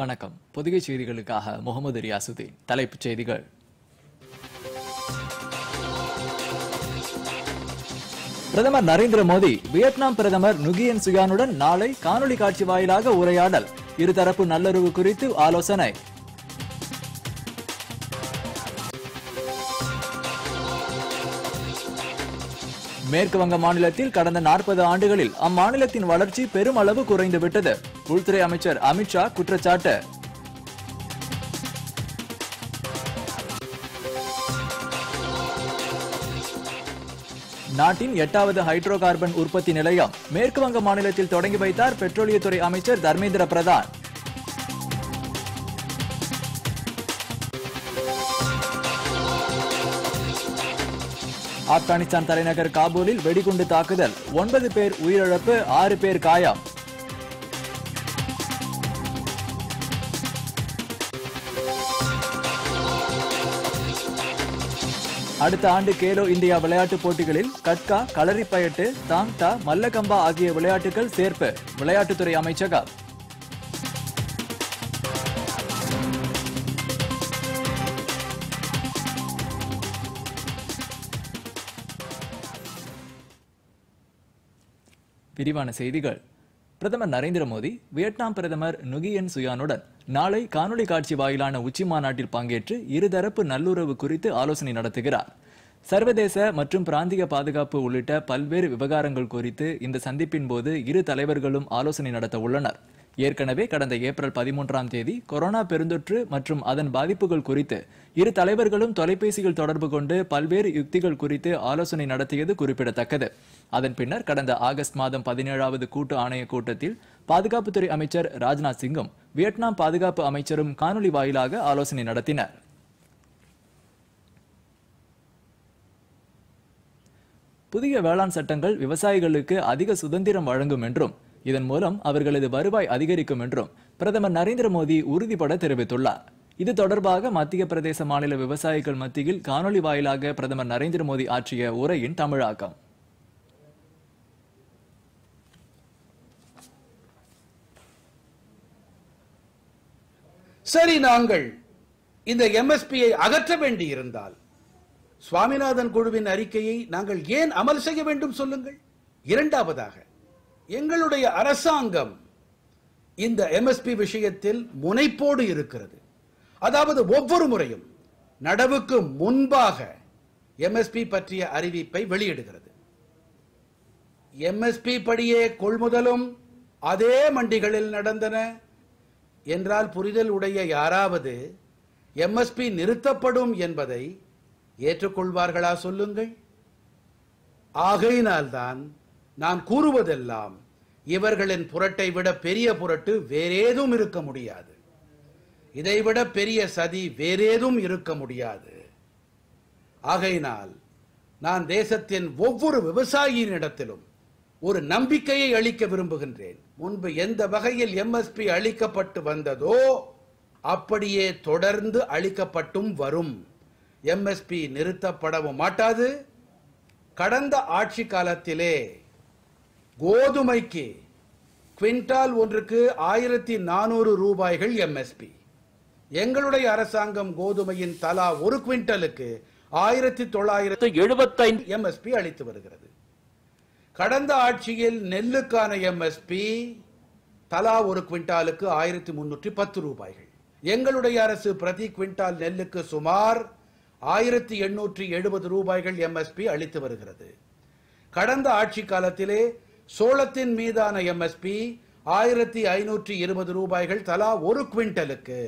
வணக்கம் பொதுகை செய்திகளுக்காக முகமது ரியாசுதீன் தலைப்புச் செய்திகள் பிரதமர் நரேந்திர மோடி வியட்நாம் பிரதமர் நுகியன் சுயானுடன் நாளை காணொலி காட்சி வாயிலாக உரையாடல் இருதரப்பு நல்லுறவு குறித்து ஆலோசனை மேற்கு வங்க மாநிலத்தில் கடந்த நாற்பது ஆண்டுகளில் அம்மாநிலத்தின் வளர்ச்சி பெருமளவு விட்டது உள்துறை அமைச்சர் அமித்ஷா குற்றச்சாட்டு நாட்டின் எட்டாவது ஹைட்ரோ கார்பன் உற்பத்தி நிலையம் மேற்கு வங்க மாநிலத்தில் தொடங்கி வைத்தார் பெட்ரோலியத்துறை அமைச்சர் தர்மேந்திர பிரதான் ஆப்கானிஸ்தான் தலைநகர் காபூலில் வெடிகுண்டு தாக்குதல் ஒன்பது பேர் உயிரிழப்பு ஆறு பேர் காயம் அடுத்த ஆண்டு கேலோ இந்தியா விளையாட்டுப் போட்டிகளில் கட்கா களரிப்பயட்டு தாங்டா மல்லகம்பா ஆகிய விளையாட்டுகள் சேர்ப்பு விளையாட்டுத்துறை அமைச்சகம் விரிவான செய்திகள் பிரதமர் நரேந்திர மோடி வியட்நாம் பிரதமர் நுகியன் சுயானுடன் நாளை காணொலி காட்சி வாயிலான உச்சி மாநாட்டில் பங்கேற்று இருதரப்பு நல்லுறவு குறித்து ஆலோசனை நடத்துகிறார் சர்வதேச மற்றும் பிராந்திய பாதுகாப்பு உள்ளிட்ட பல்வேறு விவகாரங்கள் குறித்து இந்த சந்திப்பின் போது இரு தலைவர்களும் ஆலோசனை நடத்த உள்ளனர் ஏற்கனவே கடந்த ஏப்ரல் பதிமூன்றாம் தேதி கொரோனா பெருந்தொற்று மற்றும் அதன் பாதிப்புகள் குறித்து இரு தலைவர்களும் தொலைபேசியில் தொடர்பு கொண்டு பல்வேறு யுக்திகள் குறித்து ஆலோசனை நடத்தியது குறிப்பிடத்தக்கது அதன் பின்னர் கடந்த ஆகஸ்ட் மாதம் பதினேழாவது கூட்டு ஆணைய கூட்டத்தில் பாதுகாப்புத்துறை அமைச்சர் ராஜ்நாத் சிங்கும் வியட்நாம் பாதுகாப்பு அமைச்சரும் காணொலி வாயிலாக ஆலோசனை நடத்தினர் புதிய வேளாண் சட்டங்கள் விவசாயிகளுக்கு அதிக சுதந்திரம் வழங்கும் என்றும் இதன் மூலம் அவர்களது வருவாய் அதிகரிக்கும் என்றும் பிரதமர் நரேந்திர மோடி உறுதிபட தெரிவித்துள்ளார் இது தொடர்பாக மத்திய பிரதேச மாநில விவசாயிகள் மத்தியில் காணொலி வாயிலாக பிரதமர் நரேந்திர மோடி ஆற்றிய உரையின் தமிழாக்கம் சரி நாங்கள் இந்த எம்எஸ்பியை அகற்ற வேண்டியிருந்தால் சுவாமிநாதன் குழுவின் அறிக்கையை நாங்கள் ஏன் அமல் செய்ய வேண்டும் சொல்லுங்கள் இரண்டாவதாக எங்களுடைய அரசாங்கம் இந்த எம்எஸ்பி விஷயத்தில் முனைப்போடு இருக்கிறது அதாவது ஒவ்வொரு முறையும் நடவுக்கு முன்பாக எம்எஸ்பி பற்றிய அறிவிப்பை வெளியிடுகிறது எம்எஸ்பி படியே கொள்முதலும் அதே மண்டிகளில் நடந்தன என்றால் புரிதல் உடைய யாராவது எம்எஸ்பி நிறுத்தப்படும் என்பதை ஏற்றுக்கொள்வார்களா சொல்லுங்கள் ஆகையினால்தான் நான் கூறுவதெல்லாம் இவர்களின் புரட்டை விட பெரிய புரட்டு வேறேதும் இருக்க முடியாது இதைவிட பெரிய சதி வேறேதும் இருக்க முடியாது ஆகையினால் நான் தேசத்தின் ஒவ்வொரு விவசாயியினிடத்திலும் ஒரு நம்பிக்கையை அளிக்க விரும்புகின்றேன் முன்பு எந்த வகையில் எம்எஸ்பி அளிக்கப்பட்டு வந்ததோ அப்படியே தொடர்ந்து அளிக்கப்பட்டும் வரும் எம்எஸ்பி நிறுத்தப்படவும் மாட்டாது கடந்த ஆட்சி காலத்திலே கோதுமைக்கு குவிண்டால் ஒன்றுக்கு ஆயிரத்தி நானூறு ரூபாய்கள் எம்எஸ்பி எங்களுடைய அரசாங்கம் கோதுமையின் தலா ஒரு குவிண்டலுக்கு ஆயிரத்தி தொள்ளாயிரத்து எழுபத்தைந்து எம்எஸ்பி அளித்து வருகிறது கடந்த ஆட்சியில் நெல்லுக்கான எம்எஸ்பி தலா ஒரு குவிண்டாலுக்கு ஆயிரத்தி முன்னூற்றி பத்து ரூபாய்கள் எங்களுடைய அரசு பிரதி குவிண்டால் நெல்லுக்கு சுமார் ஆயிரத்தி எண்ணூற்றி எழுபது ரூபாய்கள் எம்எஸ்பி அளித்து வருகிறது கடந்த ஆட்சி காலத்திலே சோளத்தின் மீதான எம்எஸ்பி ஆயிரத்தி ஐநூற்றி இருபது ரூபாய்கள் தலா ஒரு குவிண்டலுக்கு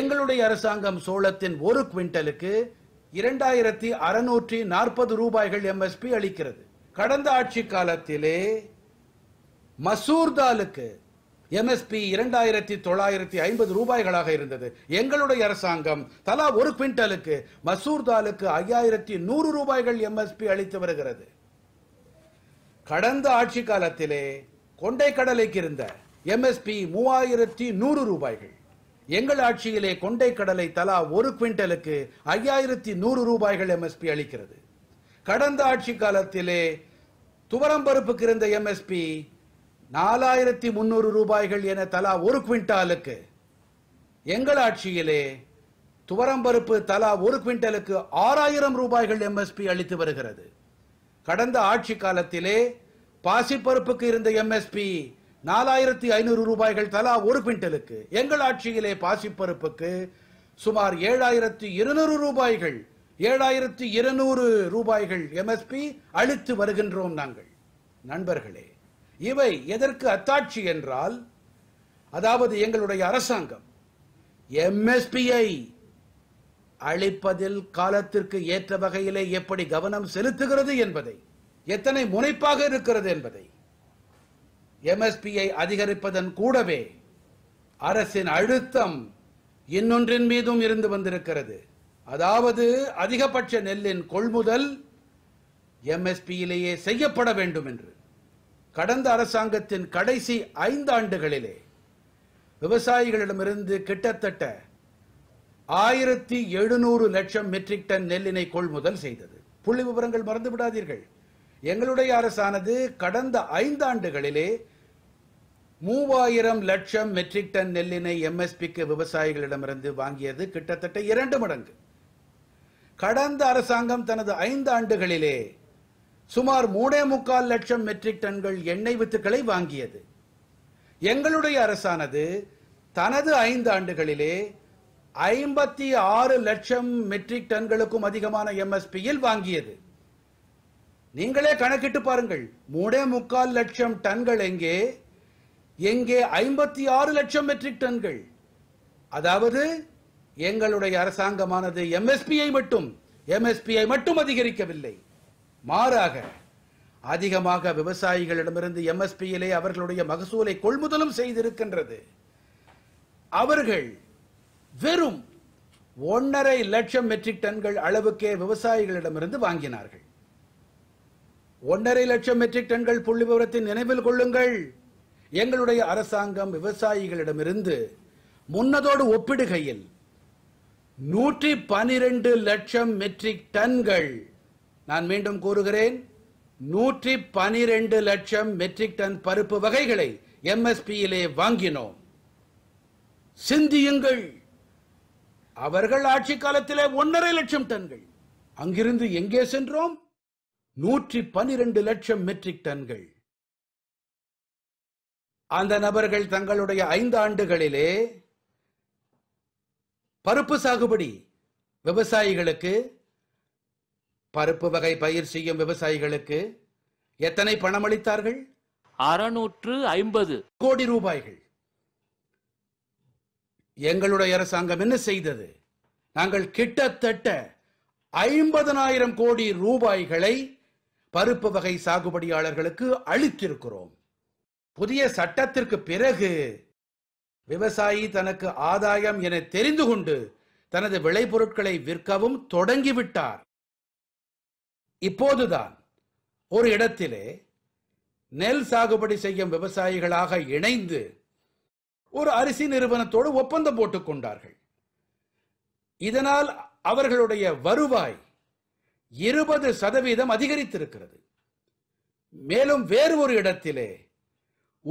எங்களுடைய அரசாங்கம் சோளத்தின் ஒரு குவிண்டலுக்கு இரண்டாயிரத்தி அறுநூற்றி நாற்பது ரூபாய்கள் எம்எஸ்பி அளிக்கிறது கடந்த ஆட்சி காலத்திலே மசூர் தாலுக்கு எம்எஸ்பி இரண்டாயிரத்தி தொள்ளாயிரத்தி ஐம்பது ரூபாய்களாக இருந்தது எங்களுடைய அரசாங்கம் தலா ஒரு குவிண்டலுக்கு மசூர் தாலுக்கு ஐயாயிரத்தி நூறு ரூபாய்கள் எம்எஸ்பி அளித்து வருகிறது கடந்த ஆட்சி காலத்திலே கொண்டை கடலைக்கு இருந்த எம்எஸ்பி மூவாயிரத்தி நூறு ரூபாய்கள் எங்கள் ஆட்சியிலே கொண்டை கடலை தலா ஒரு குவிண்டலுக்கு ஐயாயிரத்தி நூறு ரூபாய்கள் எம்எஸ்பி அளிக்கிறது கடந்த ஆட்சி காலத்திலே துவரம்பருப்புக்கு இருந்த எம்எஸ்பி நாலாயிரத்தி முன்னூறு ரூபாய்கள் என தலா ஒரு குவிண்டாலுக்கு எங்கள் ஆட்சியிலே துவரம்பருப்பு தலா ஒரு குவிண்டலுக்கு ஆறாயிரம் ரூபாய்கள் எம்எஸ்பி அளித்து வருகிறது கடந்த ஆட்சி காலத்திலே பாசிப்பருப்புக்கு இருந்த எம்எஸ்பி நாலாயிரத்தி ஐநூறு ரூபாய்கள் தலா ஒரு குவிண்டலுக்கு எங்கள் ஆட்சியிலே பாசிப்பருப்புக்கு சுமார் ஏழாயிரத்து இருநூறு ரூபாய்கள் ஏழாயிரத்து இருநூறு ரூபாய்கள் எம்எஸ்பி அழித்து வருகின்றோம் நாங்கள் நண்பர்களே இவை எதற்கு அத்தாட்சி என்றால் அதாவது எங்களுடைய அரசாங்கம் எம்எஸ்பியை அழிப்பதில் காலத்திற்கு ஏற்ற வகையிலே எப்படி கவனம் செலுத்துகிறது என்பதை எத்தனை முனைப்பாக இருக்கிறது என்பதை எம்எஸ்பியை அதிகரிப்பதன் கூடவே அரசின் அழுத்தம் இன்னொன்றின் மீதும் இருந்து வந்திருக்கிறது அதாவது அதிகபட்ச நெல்லின் கொள்முதல் எம்எஸ்பியிலேயே செய்யப்பட வேண்டும் என்று கடந்த அரசாங்கத்தின் கடைசி ஐந்து ஆண்டுகளிலே விவசாயிகளிடமிருந்து கிட்டத்தட்ட ஆயிரத்தி எழுநூறு லட்சம் மெட்ரிக் டன் நெல்லினை கொள்முதல் செய்தது புள்ளி விவரங்கள் மறந்து விடாதீர்கள் எங்களுடைய அரசானது கடந்த ஐந்தாண்டுகளிலே மூவாயிரம் லட்சம் மெட்ரிக் டன் நெல்லினை எம்எஸ்பிக்கு விவசாயிகளிடமிருந்து வாங்கியது கிட்டத்தட்ட இரண்டு மடங்கு கடந்த அரசாங்கம் தனது ஐந்து ஆண்டுகளிலே சுமார் மூணே முக்கால் லட்சம் மெட்ரிக் டன்கள் எண்ணெய் வித்துக்களை வாங்கியது எங்களுடைய அரசானது தனது ஐந்து ஆண்டுகளிலே ஐம்பத்தி ஆறு லட்சம் மெட்ரிக் டன்களுக்கும் அதிகமான எம்எஸ்பியில் வாங்கியது நீங்களே கணக்கிட்டு பாருங்கள் மூடே முக்கால் லட்சம் டன்கள் எங்கே எங்கே ஐம்பத்தி ஆறு லட்சம் மெட்ரிக் டன்கள் அதாவது எங்களுடைய அரசாங்கமானது எம்எஸ்பியை மட்டும் எம்எஸ்பியை மட்டும் அதிகரிக்கவில்லை மாறாக அதிகமாக விவசாயிகளிடமிருந்து எம்எஸ்பியிலே அவர்களுடைய மகசூலை கொள்முதலும் செய்திருக்கின்றது அவர்கள் வெறும் ஒன்றரை லட்சம் மெட்ரிக் டன்கள் அளவுக்கே விவசாயிகளிடமிருந்து வாங்கினார்கள் ஒன்றரை லட்சம் மெட்ரிக் டன்கள் புள்ளி விவரத்தை நினைவில் கொள்ளுங்கள் எங்களுடைய அரசாங்கம் விவசாயிகளிடமிருந்து முன்னதோடு ஒப்பிடுகையில் நூற்றி பனிரெண்டு லட்சம் மெட்ரிக் டன்கள் நான் மீண்டும் கூறுகிறேன் நூற்றி பனிரெண்டு லட்சம் மெட்ரிக் டன் பருப்பு வகைகளை எம்எஸ்பியிலே வாங்கினோம் சிந்தியுங்கள் அவர்கள் ஆட்சி காலத்திலே ஒன்றரை லட்சம் டன்கள் அங்கிருந்து எங்கே சென்றோம் நூற்றி பனிரெண்டு லட்சம் மெட்ரிக் டன்கள் அந்த நபர்கள் தங்களுடைய ஐந்து ஆண்டுகளிலே பருப்பு சாகுபடி விவசாயிகளுக்கு பருப்பு வகை பயிர் செய்யும் விவசாயிகளுக்கு எத்தனை பணம் அளித்தார்கள் அறுநூற்று ஐம்பது கோடி ரூபாய்கள் எங்களுடைய அரசாங்கம் என்ன செய்தது நாங்கள் கிட்டத்தட்ட ஐம்பதனாயிரம் கோடி ரூபாய்களை பருப்பு வகை சாகுபடியாளர்களுக்கு அளித்திருக்கிறோம் புதிய சட்டத்திற்கு பிறகு விவசாயி தனக்கு ஆதாயம் என தெரிந்து கொண்டு தனது விளைபொருட்களை விற்கவும் தொடங்கிவிட்டார் இப்போதுதான் ஒரு இடத்திலே நெல் சாகுபடி செய்யும் விவசாயிகளாக இணைந்து ஒரு அரிசி நிறுவனத்தோடு ஒப்பந்தம் போட்டுக் கொண்டார்கள் இதனால் அவர்களுடைய வருவாய் இருபது சதவீதம் அதிகரித்திருக்கிறது மேலும் வேறு ஒரு இடத்திலே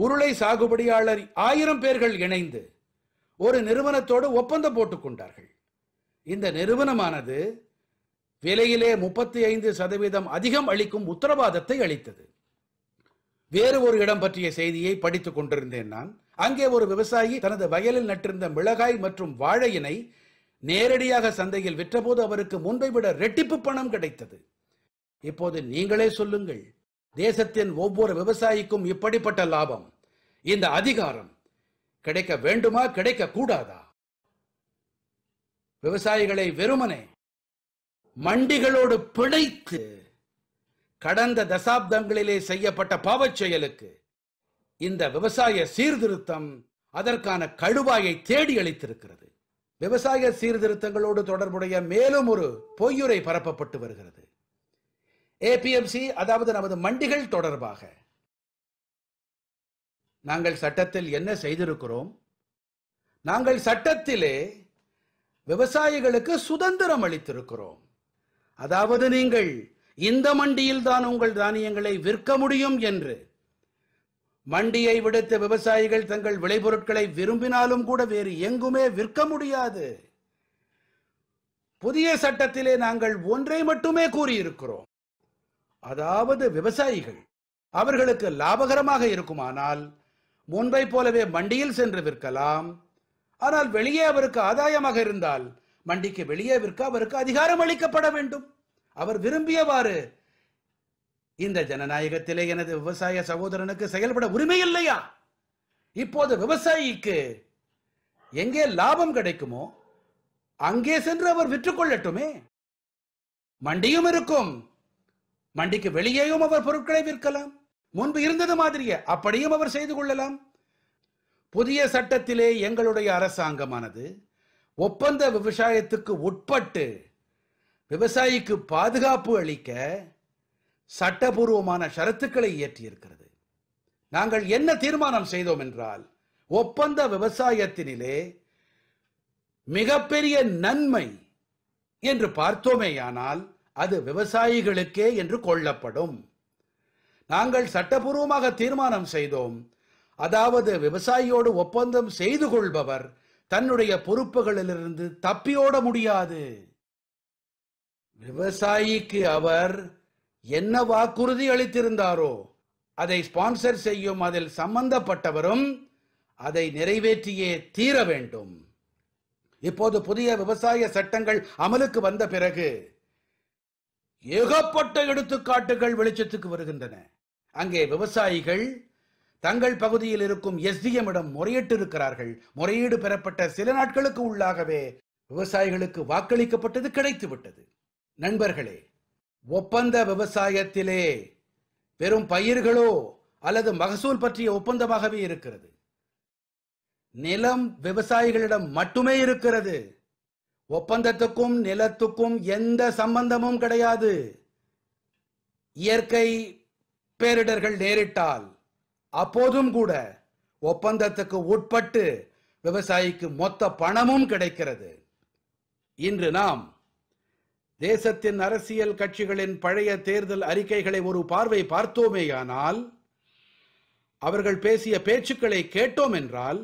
உருளை சாகுபடியாளர் ஆயிரம் பேர்கள் இணைந்து ஒரு நிறுவனத்தோடு ஒப்பந்தம் கொண்டார்கள் இந்த நிறுவனமானது விலையிலே முப்பத்தி ஐந்து சதவீதம் அதிகம் அளிக்கும் உத்தரவாதத்தை அளித்தது வேறு ஒரு இடம் பற்றிய செய்தியை படித்துக் கொண்டிருந்தேன் நான் அங்கே ஒரு விவசாயி தனது வயலில் நட்டிருந்த மிளகாய் மற்றும் வாழையினை நேரடியாக சந்தையில் விற்றபோது அவருக்கு முன்பை விட ரெட்டிப்பு பணம் கிடைத்தது இப்போது நீங்களே சொல்லுங்கள் தேசத்தின் ஒவ்வொரு விவசாயிக்கும் இப்படிப்பட்ட லாபம் இந்த அதிகாரம் கிடைக்க வேண்டுமா கிடைக்க கூடாதா விவசாயிகளை வெறுமனே மண்டிகளோடு பிழைத்து கடந்த தசாப்தங்களிலே செய்யப்பட்ட பாவச் செயலுக்கு இந்த விவசாய சீர்திருத்தம் அதற்கான கழுவாயை தேடி அளித்திருக்கிறது விவசாய சீர்திருத்தங்களோடு தொடர்புடைய மேலும் ஒரு பொய்யுரை பரப்பப்பட்டு வருகிறது ஏபிஎம்சி அதாவது நமது மண்டிகள் தொடர்பாக நாங்கள் சட்டத்தில் என்ன செய்திருக்கிறோம் நாங்கள் சட்டத்திலே விவசாயிகளுக்கு சுதந்திரம் அளித்திருக்கிறோம் அதாவது நீங்கள் இந்த மண்டியில் தான் உங்கள் தானியங்களை விற்க முடியும் என்று மண்டியை விடுத்து விவசாயிகள் தங்கள் விளைபொருட்களை விரும்பினாலும் கூட வேறு எங்குமே விற்க முடியாது புதிய சட்டத்திலே நாங்கள் ஒன்றை மட்டுமே கூறியிருக்கிறோம் அதாவது விவசாயிகள் அவர்களுக்கு லாபகரமாக இருக்குமானால் முன்பை போலவே மண்டியில் சென்று விற்கலாம் ஆனால் வெளியே அவருக்கு ஆதாயமாக இருந்தால் மண்டிக்கு வெளியே விற்க அவருக்கு அதிகாரம் அளிக்கப்பட வேண்டும் அவர் விரும்பியவாறு இந்த ஜனநாயகத்திலே எனது விவசாய சகோதரனுக்கு செயல்பட உரிமை இல்லையா இப்போது விவசாயிக்கு எங்கே லாபம் கிடைக்குமோ அங்கே சென்று அவர் விற்றுக்கொள்ளட்டுமே மண்டியும் இருக்கும் மண்டிக்கு வெளியேயும் அவர் பொருட்களை விற்கலாம் முன்பு இருந்தது மாதிரியே அப்படியும் அவர் செய்து கொள்ளலாம் புதிய சட்டத்திலே எங்களுடைய அரசாங்கமானது ஒப்பந்த விவசாயத்துக்கு உட்பட்டு விவசாயிக்கு பாதுகாப்பு அளிக்க சட்டபூர்வமான ஷரத்துக்களை இயற்றியிருக்கிறது நாங்கள் என்ன தீர்மானம் செய்தோம் என்றால் ஒப்பந்த விவசாயத்தினிலே மிகப்பெரிய நன்மை என்று பார்த்தோமேயானால் அது விவசாயிகளுக்கே என்று கொள்ளப்படும் நாங்கள் சட்டபூர்வமாக தீர்மானம் செய்தோம் அதாவது விவசாயியோடு ஒப்பந்தம் செய்து கொள்பவர் தன்னுடைய பொறுப்புகளிலிருந்து தப்பியோட முடியாது விவசாயிக்கு அவர் என்ன வாக்குறுதி அளித்திருந்தாரோ அதை ஸ்பான்சர் செய்யும் அதில் சம்பந்தப்பட்டவரும் அதை நிறைவேற்றியே தீர வேண்டும் இப்போது புதிய விவசாய சட்டங்கள் அமலுக்கு வந்த பிறகு ஏகப்பட்ட எடுத்துக்காட்டுகள் வெளிச்சத்துக்கு வருகின்றன அங்கே விவசாயிகள் தங்கள் பகுதியில் இருக்கும் இடம் முறையிட்டு இருக்கிறார்கள் முறையீடு பெறப்பட்ட சில நாட்களுக்கு உள்ளாகவே விவசாயிகளுக்கு வாக்களிக்கப்பட்டது கிடைத்துவிட்டது நண்பர்களே ஒப்பந்த விவசாயத்திலே வெறும் பயிர்களோ அல்லது மகசூல் பற்றிய ஒப்பந்தமாகவே இருக்கிறது நிலம் விவசாயிகளிடம் மட்டுமே இருக்கிறது ஒப்பந்தத்துக்கும் நிலத்துக்கும் எந்த சம்பந்தமும் கிடையாது இயற்கை பேரிடர்கள் நேரிட்டால் அப்போதும் கூட ஒப்பந்தத்துக்கு உட்பட்டு விவசாயிக்கு மொத்த பணமும் கிடைக்கிறது இன்று நாம் தேசத்தின் அரசியல் கட்சிகளின் பழைய தேர்தல் அறிக்கைகளை ஒரு பார்வை பார்த்தோமேயானால் அவர்கள் பேசிய பேச்சுக்களை கேட்டோம் என்றால்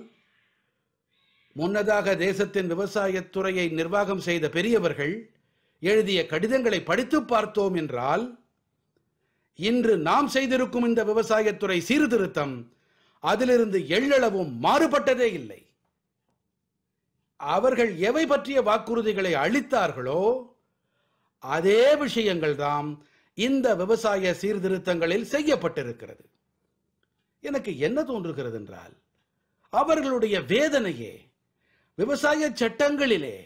முன்னதாக தேசத்தின் விவசாயத்துறையை நிர்வாகம் செய்த பெரியவர்கள் எழுதிய கடிதங்களை படித்து பார்த்தோம் என்றால் இன்று நாம் செய்திருக்கும் இந்த விவசாயத்துறை சீர்திருத்தம் அதிலிருந்து எள்ளளவும் மாறுபட்டதே இல்லை அவர்கள் எவை பற்றிய வாக்குறுதிகளை அளித்தார்களோ அதே விஷயங்கள் தான் இந்த விவசாய சீர்திருத்தங்களில் செய்யப்பட்டிருக்கிறது எனக்கு என்ன தோன்றுகிறது என்றால் அவர்களுடைய வேதனையே விவசாய சட்டங்களிலே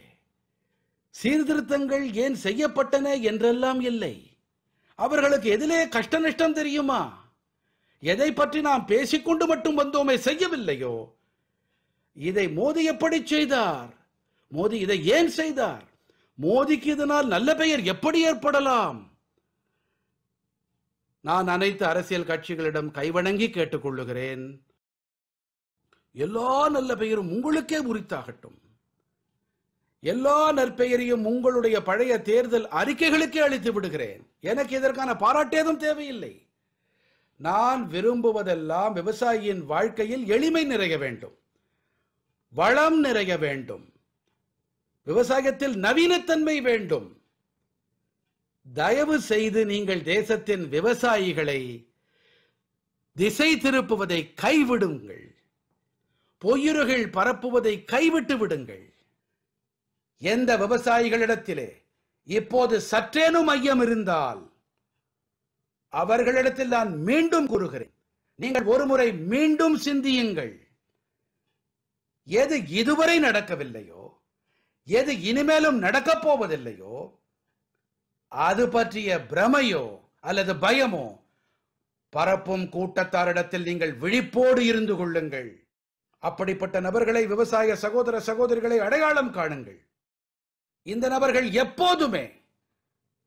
சீர்திருத்தங்கள் ஏன் செய்யப்பட்டன என்றெல்லாம் இல்லை அவர்களுக்கு எதிலே கஷ்ட நஷ்டம் தெரியுமா எதை பற்றி நாம் பேசிக்கொண்டு மட்டும் வந்தோமே செய்யவில்லையோ இதை மோதி எப்படி செய்தார் மோதி இதை ஏன் செய்தார் மோதிக்கு இதனால் நல்ல பெயர் எப்படி ஏற்படலாம் நான் அனைத்து அரசியல் கட்சிகளிடம் கைவணங்கி கேட்டுக்கொள்ளுகிறேன் எல்லா நல்ல பெயரும் உங்களுக்கே உரித்தாகட்டும் எல்லா நற்பெயரையும் உங்களுடைய பழைய தேர்தல் அறிக்கைகளுக்கே அளித்து விடுகிறேன் எனக்கு இதற்கான பாராட்டேதும் தேவையில்லை நான் விரும்புவதெல்லாம் விவசாயியின் வாழ்க்கையில் எளிமை நிறைய வேண்டும் வளம் நிறைய வேண்டும் விவசாயத்தில் நவீனத்தன்மை வேண்டும் தயவு செய்து நீங்கள் தேசத்தின் விவசாயிகளை திசை திருப்புவதை கைவிடுங்கள் பொய்யுறுகள் பரப்புவதை கைவிட்டு விடுங்கள் எந்த விவசாயிகளிடத்திலே இப்போது சற்றேனும் ஐயம் இருந்தால் அவர்களிடத்தில் நான் மீண்டும் கூறுகிறேன் நீங்கள் ஒருமுறை மீண்டும் சிந்தியுங்கள் எது இதுவரை நடக்கவில்லையோ எது இனிமேலும் நடக்கப் போவதில்லையோ அது பற்றிய பிரமையோ அல்லது பயமோ பரப்பும் கூட்டத்தாரிடத்தில் நீங்கள் விழிப்போடு இருந்து கொள்ளுங்கள் அப்படிப்பட்ட நபர்களை விவசாய சகோதர சகோதரிகளை அடையாளம் காணுங்கள் இந்த நபர்கள் எப்போதுமே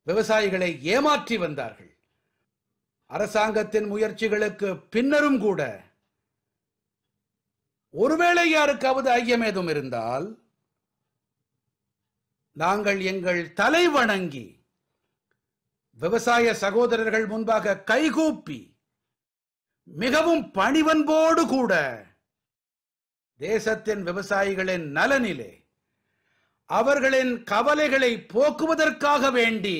விவசாயிகளை ஏமாற்றி வந்தார்கள் அரசாங்கத்தின் முயற்சிகளுக்கு பின்னரும் கூட ஒருவேளை யாருக்காவது ஐயம் ஏதும் இருந்தால் நாங்கள் எங்கள் தலை வணங்கி விவசாய சகோதரர்கள் முன்பாக கைகூப்பி மிகவும் பணிவன்போடு கூட தேசத்தின் விவசாயிகளின் நலனிலே அவர்களின் கவலைகளை போக்குவதற்காக வேண்டி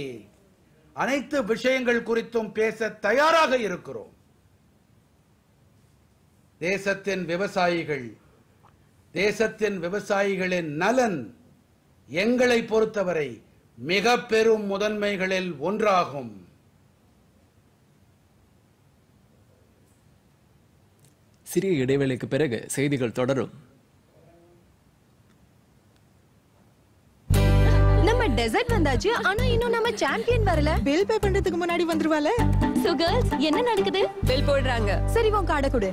அனைத்து விஷயங்கள் குறித்தும் பேச தயாராக இருக்கிறோம் தேசத்தின் விவசாயிகள் தேசத்தின் விவசாயிகளின் நலன் எங்களை பொறுத்தவரை மிக பெரும் முதன்மைகளில் ஒன்றாகும் சிறிய இடைவெளிக்கு பிறகு செய்திகள் தொடரும் நம்ம டெசர்ட் வந்தாச்சு ஆனா இன்னும் நம்ம சாம்பியன் வரல பில் பே பண்றதுக்கு முன்னாடி வந்துருவால சோ கேர்ள்ஸ் என்ன நடக்குது பில் போடுறாங்க சரி உன் காடை கொடு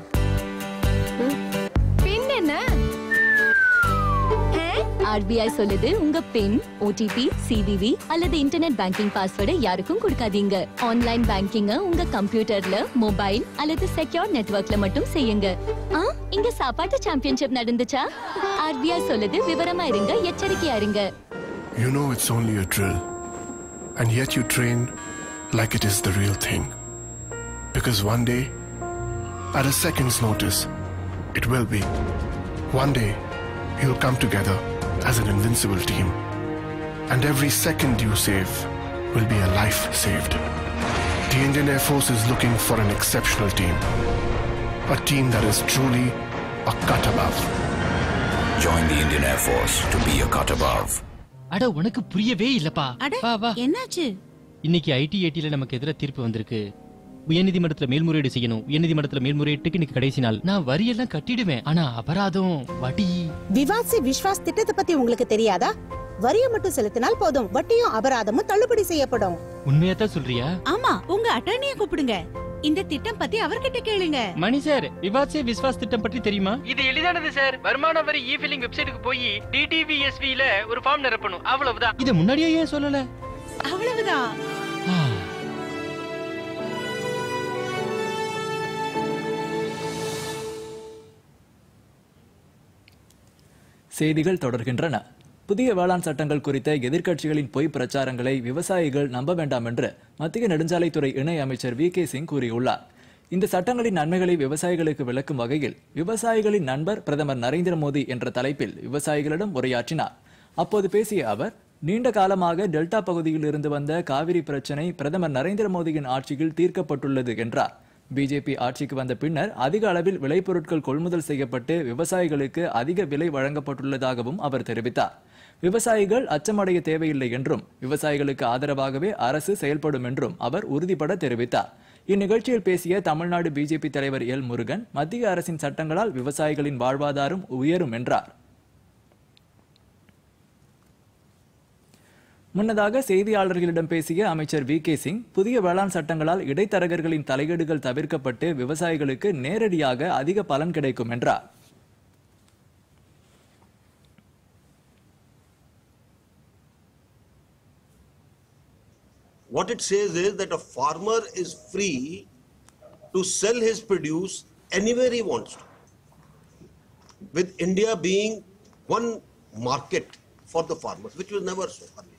பின் என்ன ஆர்பிஐ சொல்லுது உங்க பின் ஓடிபி சிவிவி அல்லது இன்டர்நெட் பேங்கிங் பாஸ்வேர்டை யாருக்கும் கொடுக்காதீங்க ஆன்லைன் பேங்கிங்க உங்க கம்ப்யூட்டர்ல மொபைல் அல்லது செக்யூர் நெட்வொர்க்ல மட்டும் செய்யுங்க இங்க சாப்பாட்டு சாம்பியன்ஷிப் நடந்துச்சா ஆர்பிஐ சொல்லுது விவரமா இருங்க எச்சரிக்கையா இருங்க You know it's only a drill, and yet you train like it is the real thing. Because one day, at a second's notice, it will be. One day, you'll come together as an invincible team. And every second you save will be a life saved. The Indian Air Force is looking for an exceptional team. A team that is truly a cut above. Join the Indian Air Force to be a cut above. அட உனக்கு புரியவே இல்லப்பா அட என்னாச்சு இன்னைக்கு ID ஏடில நமக்கு எதிராக தீர்ப்பு வந்திருக்கு உயர்நீதிமன்றத்துல மேல்முறையீடு செய்யணும் உயர்நீதிமன்றத்துல மேல்முறையீட்டுக்கு இன்னைக்கு கடைசி நாள் நான் வரியெல்லாம் கட்டிடுவேன் ஆனா அபராதம் வட்டி விவாசி விஸ்வாஸ் திட்டத்தை பத்தி உங்களுக்கு தெரியாதா வரியை மட்டும் செலுத்தினால் போதும் வட்டியும் அபராதமும் தள்ளுபடி செய்யப்படும் உண்மையா தான் சொல்றியா ஆமா உங்க அட்டர்னிய கூப்பிடுங்க இந்த திட்டம் பத்தி அவர்கிட்ட கேளுங்க மணி சார் விவாத்சே விஸ்வாஸ் திட்டம் பற்றி தெரியுமா இது எளிதானது சார் வருமான வரி இ ஃபில்லிங் வெப்சைட்டுக்கு போய் டிடிவிஎஸ்வி ல ஒரு ஃபார்ம் நிரப்பணும் அவ்வளவுதான் இது முன்னாடியே ஏன் சொல்லல அவ்வளவுதான் செய்திகள் தொடர்கின்றன புதிய வேளாண் சட்டங்கள் குறித்த எதிர்க்கட்சிகளின் பொய் பிரச்சாரங்களை விவசாயிகள் நம்ப வேண்டாம் என்று மத்திய நெடுஞ்சாலைத்துறை இணை அமைச்சர் வி கே சிங் கூறியுள்ளார் இந்த சட்டங்களின் நன்மைகளை விவசாயிகளுக்கு விளக்கும் வகையில் விவசாயிகளின் நண்பர் பிரதமர் நரேந்திர மோடி என்ற தலைப்பில் விவசாயிகளிடம் உரையாற்றினார் அப்போது பேசிய அவர் நீண்ட காலமாக டெல்டா பகுதியில் இருந்து வந்த காவிரி பிரச்சினை பிரதமர் நரேந்திர மோடியின் ஆட்சியில் தீர்க்கப்பட்டுள்ளது என்றார் பிஜேபி ஆட்சிக்கு வந்த பின்னர் அதிக அளவில் விளைபொருட்கள் கொள்முதல் செய்யப்பட்டு விவசாயிகளுக்கு அதிக விலை வழங்கப்பட்டுள்ளதாகவும் அவர் தெரிவித்தார் விவசாயிகள் அச்சமடைய தேவையில்லை என்றும் விவசாயிகளுக்கு ஆதரவாகவே அரசு செயல்படும் என்றும் அவர் உறுதிபட தெரிவித்தார் இந்நிகழ்ச்சியில் பேசிய தமிழ்நாடு பிஜேபி தலைவர் எல் முருகன் மத்திய அரசின் சட்டங்களால் விவசாயிகளின் வாழ்வாதாரம் உயரும் என்றார் முன்னதாக செய்தியாளர்களிடம் பேசிய அமைச்சர் வி கே சிங் புதிய வேளாண் சட்டங்களால் இடைத்தரகர்களின் தலையீடுகள் தவிர்க்கப்பட்டு விவசாயிகளுக்கு நேரடியாக அதிக பலன் கிடைக்கும் என்றார் What it says is that a farmer is free to sell his produce anywhere he wants to. With India being one market for the farmers, which was never so earlier.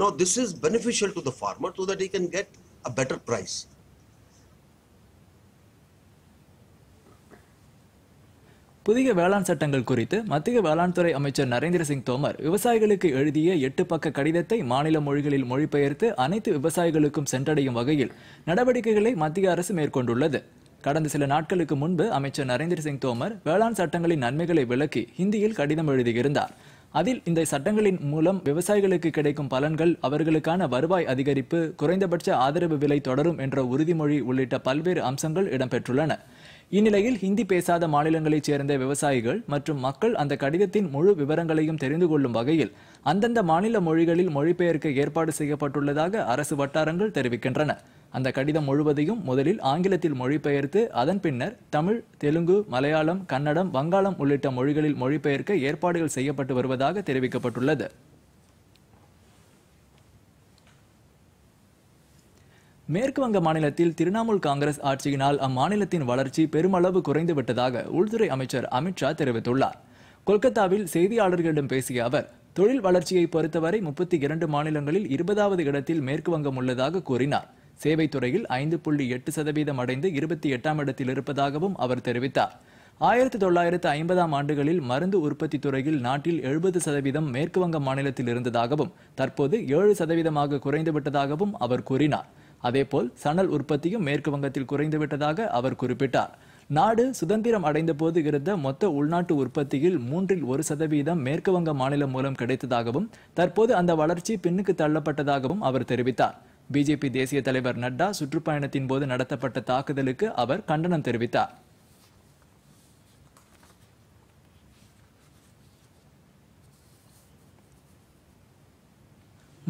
Now, this is beneficial to the farmer so that he can get a better price. புதிய வேளாண் சட்டங்கள் குறித்து மத்திய வேளாண் துறை அமைச்சர் நரேந்திர சிங் தோமர் விவசாயிகளுக்கு எழுதிய எட்டு பக்க கடிதத்தை மாநில மொழிகளில் மொழிபெயர்த்து அனைத்து விவசாயிகளுக்கும் சென்றடையும் வகையில் நடவடிக்கைகளை மத்திய அரசு மேற்கொண்டுள்ளது கடந்த சில நாட்களுக்கு முன்பு அமைச்சர் நரேந்திர சிங் தோமர் வேளாண் சட்டங்களின் நன்மைகளை விளக்கி ஹிந்தியில் கடிதம் எழுதியிருந்தார் அதில் இந்த சட்டங்களின் மூலம் விவசாயிகளுக்கு கிடைக்கும் பலன்கள் அவர்களுக்கான வருவாய் அதிகரிப்பு குறைந்தபட்ச ஆதரவு விலை தொடரும் என்ற உறுதிமொழி உள்ளிட்ட பல்வேறு அம்சங்கள் இடம்பெற்றுள்ளன இந்நிலையில் ஹிந்தி பேசாத மாநிலங்களைச் சேர்ந்த விவசாயிகள் மற்றும் மக்கள் அந்த கடிதத்தின் முழு விவரங்களையும் தெரிந்து கொள்ளும் வகையில் அந்தந்த மாநில மொழிகளில் மொழிபெயர்க்க ஏற்பாடு செய்யப்பட்டுள்ளதாக அரசு வட்டாரங்கள் தெரிவிக்கின்றன அந்த கடிதம் முழுவதையும் முதலில் ஆங்கிலத்தில் மொழிபெயர்த்து அதன் பின்னர் தமிழ் தெலுங்கு மலையாளம் கன்னடம் வங்காளம் உள்ளிட்ட மொழிகளில் மொழிபெயர்க்க ஏற்பாடுகள் செய்யப்பட்டு வருவதாக தெரிவிக்கப்பட்டுள்ளது மேற்கு வங்க மாநிலத்தில் திரிணாமுல் காங்கிரஸ் ஆட்சியினால் அம்மாநிலத்தின் வளர்ச்சி பெருமளவு குறைந்துவிட்டதாக உள்துறை அமைச்சர் அமித்ஷா தெரிவித்துள்ளார் கொல்கத்தாவில் செய்தியாளர்களிடம் பேசிய அவர் தொழில் வளர்ச்சியை பொறுத்தவரை முப்பத்தி இரண்டு மாநிலங்களில் இருபதாவது இடத்தில் மேற்கு வங்கம் உள்ளதாக கூறினார் சேவை துறையில் ஐந்து புள்ளி எட்டு சதவீதம் அடைந்து இருபத்தி எட்டாம் இடத்தில் இருப்பதாகவும் அவர் தெரிவித்தார் ஆயிரத்தி தொள்ளாயிரத்து ஐம்பதாம் ஆண்டுகளில் மருந்து உற்பத்தி துறையில் நாட்டில் எழுபது சதவீதம் மேற்குவங்க மாநிலத்தில் இருந்ததாகவும் தற்போது ஏழு சதவீதமாக குறைந்துவிட்டதாகவும் அவர் கூறினார் அதேபோல் சணல் உற்பத்தியும் மேற்கு வங்கத்தில் குறைந்துவிட்டதாக அவர் குறிப்பிட்டார் நாடு சுதந்திரம் அடைந்த போது இருந்த மொத்த உள்நாட்டு உற்பத்தியில் மூன்றில் ஒரு சதவீதம் மேற்குவங்க மாநிலம் மூலம் கிடைத்ததாகவும் தற்போது அந்த வளர்ச்சி பின்னுக்கு தள்ளப்பட்டதாகவும் அவர் தெரிவித்தார் பிஜேபி தேசிய தலைவர் நட்டா சுற்றுப்பயணத்தின் போது நடத்தப்பட்ட தாக்குதலுக்கு அவர் கண்டனம் தெரிவித்தார்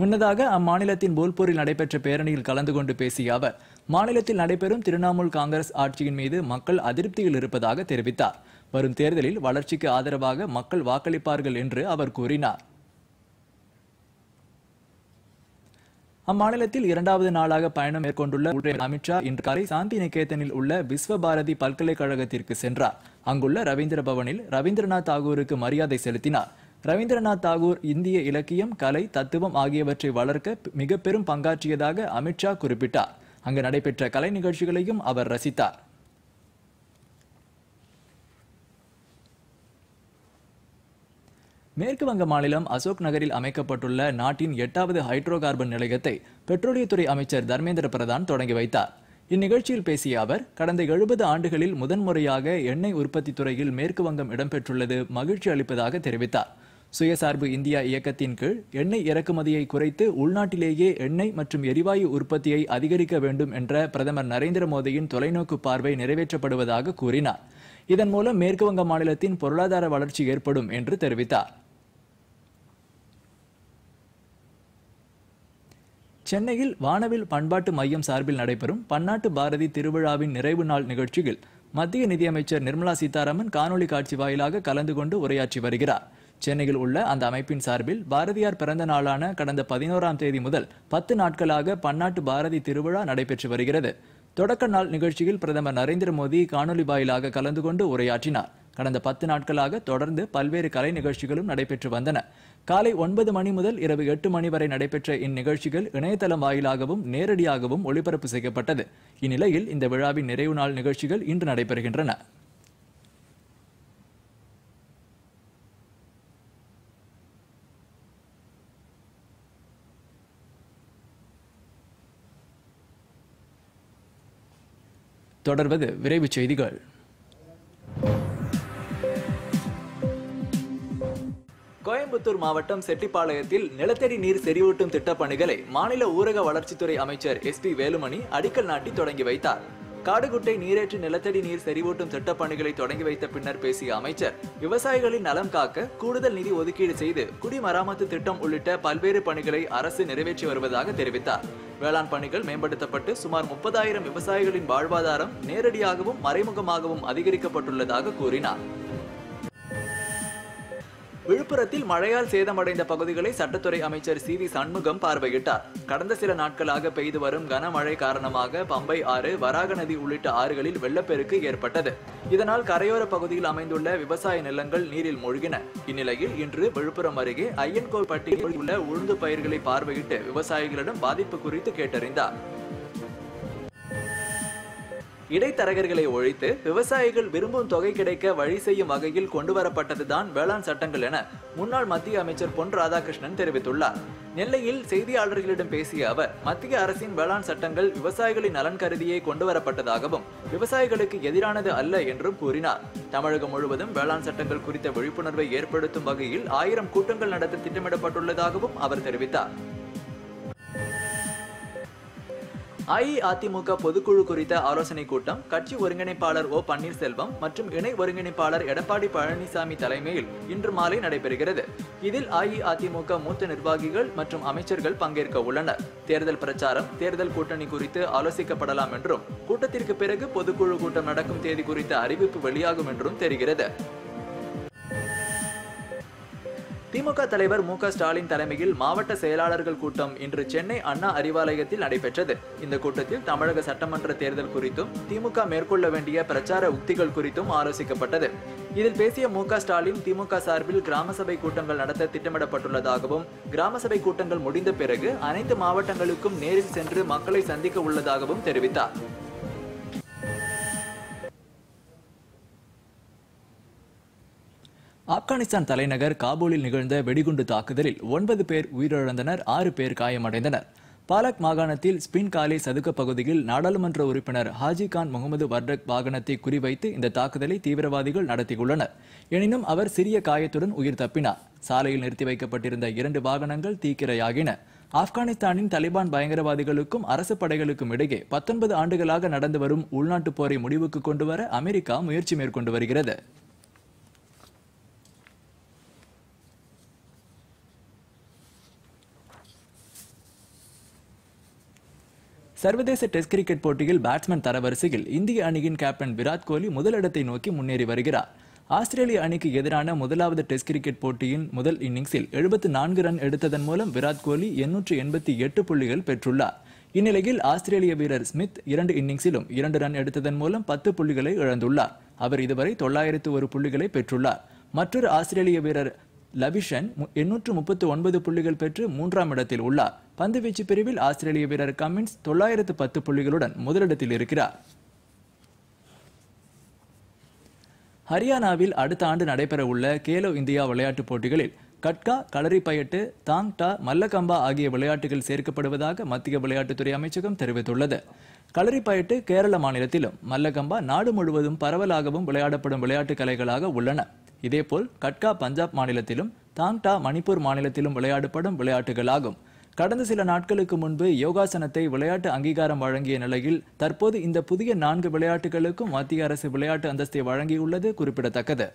முன்னதாக அம்மாநிலத்தின் போல்பூரில் நடைபெற்ற பேரணியில் கலந்து கொண்டு பேசிய அவர் மாநிலத்தில் நடைபெறும் திரிணாமுல் காங்கிரஸ் ஆட்சியின் மீது மக்கள் அதிருப்தியில் இருப்பதாக தெரிவித்தார் வரும் தேர்தலில் வளர்ச்சிக்கு ஆதரவாக மக்கள் வாக்களிப்பார்கள் என்று அவர் கூறினார் அம்மாநிலத்தில் இரண்டாவது நாளாக பயணம் மேற்கொண்டுள்ள உள்துறை அமித்ஷா இன்று காலை சாந்தி நிகேதனில் உள்ள விஸ்வ பாரதி பல்கலைக்கழகத்திற்கு சென்றார் அங்குள்ள ரவீந்திர பவனில் ரவீந்திரநாத் தாகூருக்கு மரியாதை செலுத்தினார் ரவீந்திரநாத் தாகூர் இந்திய இலக்கியம் கலை தத்துவம் ஆகியவற்றை வளர்க்க மிக பெரும் பங்காற்றியதாக அமித்ஷா குறிப்பிட்டார் அங்கு நடைபெற்ற கலை நிகழ்ச்சிகளையும் அவர் ரசித்தார் மேற்கு வங்க மாநிலம் அசோக் நகரில் அமைக்கப்பட்டுள்ள நாட்டின் எட்டாவது ஹைட்ரோ கார்பன் நிலையத்தை பெட்ரோலியத்துறை அமைச்சர் தர்மேந்திர பிரதான் தொடங்கி வைத்தார் இந்நிகழ்ச்சியில் பேசிய அவர் கடந்த எழுபது ஆண்டுகளில் முதன்முறையாக எண்ணெய் உற்பத்தி துறையில் மேற்கு வங்கம் இடம்பெற்றுள்ளது மகிழ்ச்சி அளிப்பதாக தெரிவித்தார் சுயசார்பு இந்தியா இயக்கத்தின் கீழ் எண்ணெய் இறக்குமதியை குறைத்து உள்நாட்டிலேயே எண்ணெய் மற்றும் எரிவாயு உற்பத்தியை அதிகரிக்க வேண்டும் என்ற பிரதமர் நரேந்திர மோடியின் தொலைநோக்கு பார்வை நிறைவேற்றப்படுவதாக கூறினார் இதன் மூலம் மேற்கு வங்க மாநிலத்தின் பொருளாதார வளர்ச்சி ஏற்படும் என்று தெரிவித்தார் சென்னையில் வானவில் பண்பாட்டு மையம் சார்பில் நடைபெறும் பன்னாட்டு பாரதி திருவிழாவின் நிறைவு நாள் நிகழ்ச்சியில் மத்திய நிதியமைச்சர் நிர்மலா சீதாராமன் காணொலி காட்சி வாயிலாக கலந்து கொண்டு உரையாற்றி வருகிறார் சென்னையில் உள்ள அந்த அமைப்பின் சார்பில் பாரதியார் பிறந்த நாளான கடந்த பதினோராம் தேதி முதல் பத்து நாட்களாக பன்னாட்டு பாரதி திருவிழா நடைபெற்று வருகிறது தொடக்க நாள் நிகழ்ச்சியில் பிரதமர் நரேந்திர மோடி காணொலி வாயிலாக கலந்து கொண்டு உரையாற்றினார் கடந்த பத்து நாட்களாக தொடர்ந்து பல்வேறு கலை நிகழ்ச்சிகளும் நடைபெற்று வந்தன காலை ஒன்பது மணி முதல் இரவு எட்டு மணி வரை நடைபெற்ற இந்நிகழ்ச்சிகள் இணையதளம் வாயிலாகவும் நேரடியாகவும் ஒளிபரப்பு செய்யப்பட்டது இந்நிலையில் இந்த விழாவின் நிறைவு நாள் நிகழ்ச்சிகள் இன்று நடைபெறுகின்றன தொடர்வது விரைவுச் செய்திகள் கோயம்புத்தூர் மாவட்டம் செட்டிப்பாளையத்தில் நிலத்தடி நீர் செறிவூட்டும் திட்டப் பணிகளை மாநில ஊரக வளர்ச்சித்துறை அமைச்சர் எஸ் பி வேலுமணி அடிக்கல் நாட்டி தொடங்கி வைத்தார் காடுகுட்டை நீரேற்று நிலத்தடி நீர் செறிவூட்டும் திட்டப்பணிகளை தொடங்கி வைத்த பின்னர் பேசிய அமைச்சர் விவசாயிகளின் நலம் காக்க கூடுதல் நிதி ஒதுக்கீடு செய்து குடிமராமத்து திட்டம் உள்ளிட்ட பல்வேறு பணிகளை அரசு நிறைவேற்றி வருவதாக தெரிவித்தார் வேளாண் பணிகள் மேம்படுத்தப்பட்டு சுமார் முப்பதாயிரம் விவசாயிகளின் வாழ்வாதாரம் நேரடியாகவும் மறைமுகமாகவும் அதிகரிக்கப்பட்டுள்ளதாக கூறினார் விழுப்புரத்தில் மழையால் சேதமடைந்த பகுதிகளை சட்டத்துறை அமைச்சர் சி வி சண்முகம் பார்வையிட்டார் கடந்த சில நாட்களாக பெய்து வரும் கனமழை காரணமாக பம்பை ஆறு வராக நதி உள்ளிட்ட ஆறுகளில் வெள்ளப்பெருக்கு ஏற்பட்டது இதனால் கரையோர பகுதியில் அமைந்துள்ள விவசாய நிலங்கள் நீரில் மூழ்கின இந்நிலையில் இன்று விழுப்புரம் அருகே பட்டியலில் உள்ள உளுந்து பயிர்களை பார்வையிட்டு விவசாயிகளிடம் பாதிப்பு குறித்து கேட்டறிந்தார் இடைத்தரகர்களை ஒழித்து விவசாயிகள் விரும்பும் தொகை கிடைக்க வழி செய்யும் வகையில் கொண்டுவரப்பட்டதுதான் வேளாண் சட்டங்கள் என முன்னாள் மத்திய அமைச்சர் பொன் ராதாகிருஷ்ணன் தெரிவித்துள்ளார் நெல்லையில் செய்தியாளர்களிடம் பேசிய அவர் மத்திய அரசின் வேளாண் சட்டங்கள் விவசாயிகளின் நலன் கருதியே கொண்டுவரப்பட்டதாகவும் விவசாயிகளுக்கு எதிரானது அல்ல என்றும் கூறினார் தமிழகம் முழுவதும் வேளாண் சட்டங்கள் குறித்த விழிப்புணர்வை ஏற்படுத்தும் வகையில் ஆயிரம் கூட்டங்கள் நடத்த திட்டமிடப்பட்டுள்ளதாகவும் அவர் தெரிவித்தார் அஇஅதிமுக பொதுக்குழு குறித்த ஆலோசனைக் கூட்டம் கட்சி ஒருங்கிணைப்பாளர் ஓ பன்னீர்செல்வம் மற்றும் இணை ஒருங்கிணைப்பாளர் எடப்பாடி பழனிசாமி தலைமையில் இன்று மாலை நடைபெறுகிறது இதில் அஇஅதிமுக மூத்த நிர்வாகிகள் மற்றும் அமைச்சர்கள் பங்கேற்க உள்ளனர் தேர்தல் பிரச்சாரம் தேர்தல் கூட்டணி குறித்து ஆலோசிக்கப்படலாம் என்றும் கூட்டத்திற்கு பிறகு பொதுக்குழு கூட்டம் நடக்கும் தேதி குறித்த அறிவிப்பு வெளியாகும் என்றும் தெரிகிறது திமுக தலைவர் மு ஸ்டாலின் தலைமையில் மாவட்ட செயலாளர்கள் கூட்டம் இன்று சென்னை அண்ணா அறிவாலயத்தில் நடைபெற்றது இந்த கூட்டத்தில் தமிழக சட்டமன்ற தேர்தல் குறித்தும் திமுக மேற்கொள்ள வேண்டிய பிரச்சார உத்திகள் குறித்தும் ஆலோசிக்கப்பட்டது இதில் பேசிய மு ஸ்டாலின் திமுக சார்பில் கிராம சபை கூட்டங்கள் நடத்த திட்டமிடப்பட்டுள்ளதாகவும் கிராம சபை கூட்டங்கள் முடிந்த பிறகு அனைத்து மாவட்டங்களுக்கும் நேரில் சென்று மக்களை சந்திக்க உள்ளதாகவும் தெரிவித்தார் ஆப்கானிஸ்தான் தலைநகர் காபூலில் நிகழ்ந்த வெடிகுண்டு தாக்குதலில் ஒன்பது பேர் உயிரிழந்தனர் ஆறு பேர் காயமடைந்தனர் பாலக் மாகாணத்தில் ஸ்பின் காலே சதுக்க பகுதியில் நாடாளுமன்ற உறுப்பினர் ஹாஜி கான் முகமது வர்டக் வாகனத்தை குறிவைத்து இந்த தாக்குதலை தீவிரவாதிகள் நடத்தியுள்ளனர் எனினும் அவர் சிறிய காயத்துடன் உயிர் தப்பினார் சாலையில் நிறுத்தி வைக்கப்பட்டிருந்த இரண்டு வாகனங்கள் தீக்கிரையாகின ஆப்கானிஸ்தானின் தலிபான் பயங்கரவாதிகளுக்கும் அரசு படைகளுக்கும் இடையே பத்தொன்பது ஆண்டுகளாக நடந்து வரும் உள்நாட்டுப் போரை முடிவுக்கு கொண்டுவர அமெரிக்கா முயற்சி மேற்கொண்டு வருகிறது சர்வதேச டெஸ்ட் கிரிக்கெட் போட்டியில் பேட்ஸ்மேன் தரவரிசையில் இந்திய அணியின் கேப்டன் விராட் கோலி முதலிடத்தை நோக்கி முன்னேறி வருகிறார் ஆஸ்திரேலிய அணிக்கு எதிரான முதலாவது டெஸ்ட் கிரிக்கெட் போட்டியின் முதல் இன்னிங்ஸில் எழுபத்து நான்கு ரன் எடுத்ததன் மூலம் விராட் கோலி எண்ணூற்று எண்பத்தி எட்டு புள்ளிகள் பெற்றுள்ளார் இந்நிலையில் ஆஸ்திரேலிய வீரர் ஸ்மித் இரண்டு இன்னிங்ஸிலும் இரண்டு ரன் எடுத்ததன் மூலம் பத்து புள்ளிகளை இழந்துள்ளார் அவர் இதுவரை தொள்ளாயிரத்து ஒரு புள்ளிகளை பெற்றுள்ளார் மற்றொரு ஆஸ்திரேலிய வீரர் லவிஷன் எண்ணூற்று முப்பத்து ஒன்பது புள்ளிகள் பெற்று மூன்றாம் இடத்தில் உள்ளார் வீச்சு பிரிவில் ஆஸ்திரேலிய வீரர் கமின்ஸ் தொள்ளாயிரத்து பத்து புள்ளிகளுடன் முதலிடத்தில் இருக்கிறார் ஹரியானாவில் அடுத்த ஆண்டு நடைபெறவுள்ள கேலோ இந்தியா விளையாட்டுப் போட்டிகளில் கட்கா களரி பயட்டு தாங்டா மல்லகம்பா ஆகிய விளையாட்டுகள் சேர்க்கப்படுவதாக மத்திய விளையாட்டுத்துறை அமைச்சகம் தெரிவித்துள்ளது களரி பயட்டு கேரள மாநிலத்திலும் மல்லகம்பா நாடு முழுவதும் பரவலாகவும் விளையாடப்படும் விளையாட்டு கலைகளாக உள்ளன இதேபோல் கட்கா பஞ்சாப் மாநிலத்திலும் தாங்டா மணிப்பூர் மாநிலத்திலும் விளையாடப்படும் விளையாட்டுகளாகும் கடந்த சில நாட்களுக்கு முன்பு யோகாசனத்தை விளையாட்டு அங்கீகாரம் வழங்கிய நிலையில் தற்போது இந்த புதிய நான்கு விளையாட்டுகளுக்கும் மத்திய அரசு விளையாட்டு அந்தஸ்தை வழங்கியுள்ளது குறிப்பிடத்தக்கது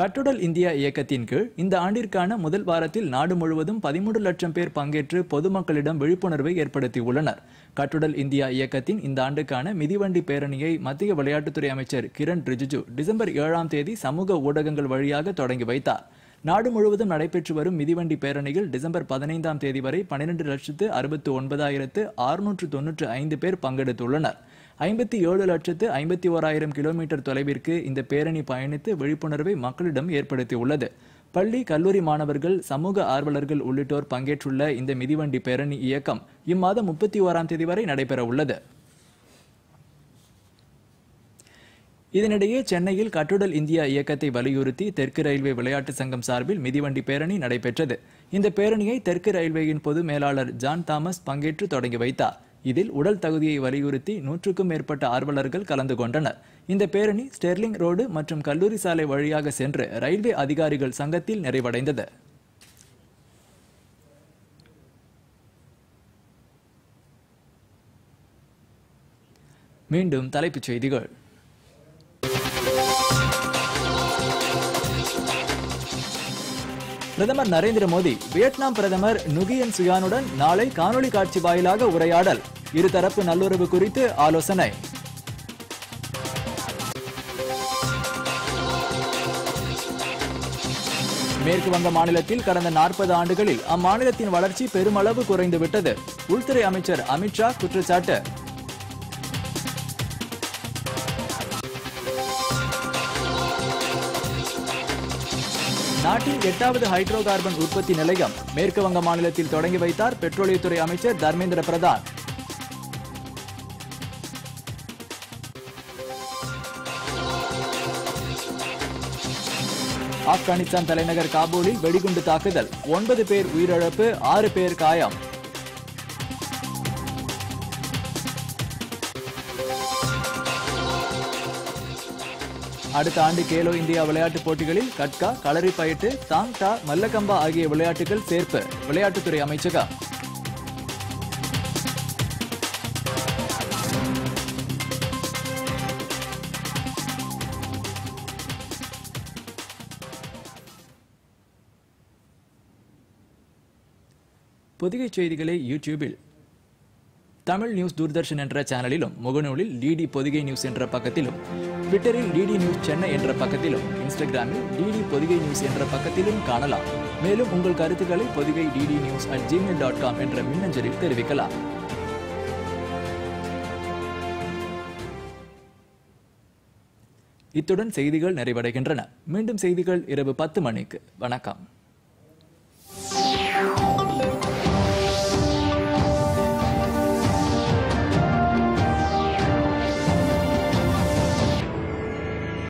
கட்டுடல் இந்தியா இயக்கத்தின் கீழ் இந்த ஆண்டிற்கான முதல் வாரத்தில் நாடு முழுவதும் பதிமூன்று லட்சம் பேர் பங்கேற்று பொதுமக்களிடம் விழிப்புணர்வை ஏற்படுத்தியுள்ளனர் கட்டுடல் இந்தியா இயக்கத்தின் இந்த ஆண்டுக்கான மிதிவண்டி பேரணியை மத்திய விளையாட்டுத்துறை அமைச்சர் கிரண் ரிஜிஜு டிசம்பர் ஏழாம் தேதி சமூக ஊடகங்கள் வழியாக தொடங்கி வைத்தார் நாடு முழுவதும் நடைபெற்று வரும் மிதிவண்டி பேரணியில் டிசம்பர் பதினைந்தாம் தேதி வரை பன்னிரண்டு லட்சத்து அறுபத்து ஒன்பதாயிரத்து அறுநூற்று தொன்னூற்று ஐந்து பேர் பங்கெடுத்துள்ளனர் ஐம்பத்தி ஏழு லட்சத்து ஐம்பத்தி ஓராயிரம் கிலோமீட்டர் தொலைவிற்கு இந்த பேரணி பயணித்து விழிப்புணர்வை மக்களிடம் ஏற்படுத்தியுள்ளது பள்ளி கல்லூரி மாணவர்கள் சமூக ஆர்வலர்கள் உள்ளிட்டோர் பங்கேற்றுள்ள இந்த மிதிவண்டி பேரணி இயக்கம் இம்மாதம் முப்பத்தி ஓராம் தேதி வரை நடைபெற உள்ளது இதனிடையே சென்னையில் கட்டுடல் இந்தியா இயக்கத்தை வலியுறுத்தி தெற்கு ரயில்வே விளையாட்டு சங்கம் சார்பில் மிதிவண்டி பேரணி நடைபெற்றது இந்த பேரணியை தெற்கு ரயில்வேயின் பொது மேலாளர் ஜான் தாமஸ் பங்கேற்று தொடங்கி வைத்தார் இதில் உடல் தகுதியை வலியுறுத்தி நூற்றுக்கும் மேற்பட்ட ஆர்வலர்கள் கலந்து கொண்டனர் இந்த பேரணி ஸ்டெர்லிங் ரோடு மற்றும் கல்லூரி சாலை வழியாக சென்று ரயில்வே அதிகாரிகள் சங்கத்தில் நிறைவடைந்தது மீண்டும் தலைப்புச் செய்திகள் பிரதமர் நரேந்திர மோடி வியட்நாம் பிரதமர் நுகியன் சுயானுடன் நாளை காணொலி காட்சி வாயிலாக உரையாடல் இருதரப்பு நல்லுறவு குறித்து ஆலோசனை மேற்கு வங்க மாநிலத்தில் கடந்த நாற்பது ஆண்டுகளில் அம்மாநிலத்தின் வளர்ச்சி பெருமளவு குறைந்துவிட்டது உள்துறை அமைச்சர் அமித்ஷா குற்றச்சாட்டு நாட்டின் எட்டாவது ஹைட்ரோ கார்பன் உற்பத்தி நிலையம் மேற்கு வங்க மாநிலத்தில் தொடங்கி வைத்தார் பெட்ரோலியத்துறை அமைச்சர் தர்மேந்திர பிரதான் ஆப்கானிஸ்தான் தலைநகர் காபூலில் வெடிகுண்டு தாக்குதல் ஒன்பது பேர் உயிரிழப்பு ஆறு பேர் காயம் அடுத்த ஆண்டு கேலோ இந்தியா விளையாட்டுப் போட்டிகளில் கட்கா களரி பயிட்டு தாங் டா மல்லகம்பா ஆகிய விளையாட்டுகள் சேர்ப்பு விளையாட்டுத்துறை அமைச்சகம் புதிகை செய்திகளை யூடியூபில் தமிழ் நியூஸ் தூர்தர்ஷன் என்ற சேனலிலும் முகநூலில் டிடி பொதிகை நியூஸ் என்ற பக்கத்திலும் ட்விட்டரில் டிடி நியூஸ் சென்னை என்ற பக்கத்திலும் இன்ஸ்டாகிராமில் டிடி பொதிகை நியூஸ் என்ற பக்கத்திலும் காணலாம் மேலும் உங்கள் கருத்துக்களை Podhigai DD news at gmail dot com என்ற மின்னஞ்சலில் தெரிவிக்கலாம் இத்துடன் செய்திகள் நிறைவடைகின்றன மீண்டும் செய்திகள் இரவு பத்து மணிக்கு வணக்கம்